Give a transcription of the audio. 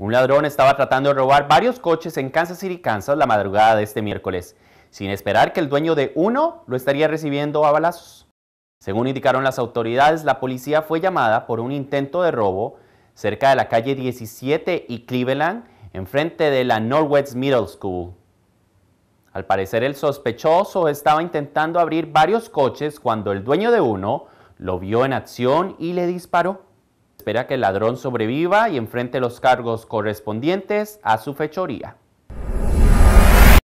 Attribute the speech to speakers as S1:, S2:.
S1: Un ladrón estaba tratando de robar varios coches en Kansas City, Kansas, la madrugada de este miércoles, sin esperar que el dueño de uno lo estaría recibiendo a balazos. Según indicaron las autoridades, la policía fue llamada por un intento de robo cerca de la calle 17 y Cleveland, enfrente de la Norwest Middle School. Al parecer el sospechoso estaba intentando abrir varios coches cuando el dueño de uno lo vio en acción y le disparó. Espera que el ladrón sobreviva y enfrente los cargos correspondientes a su fechoría.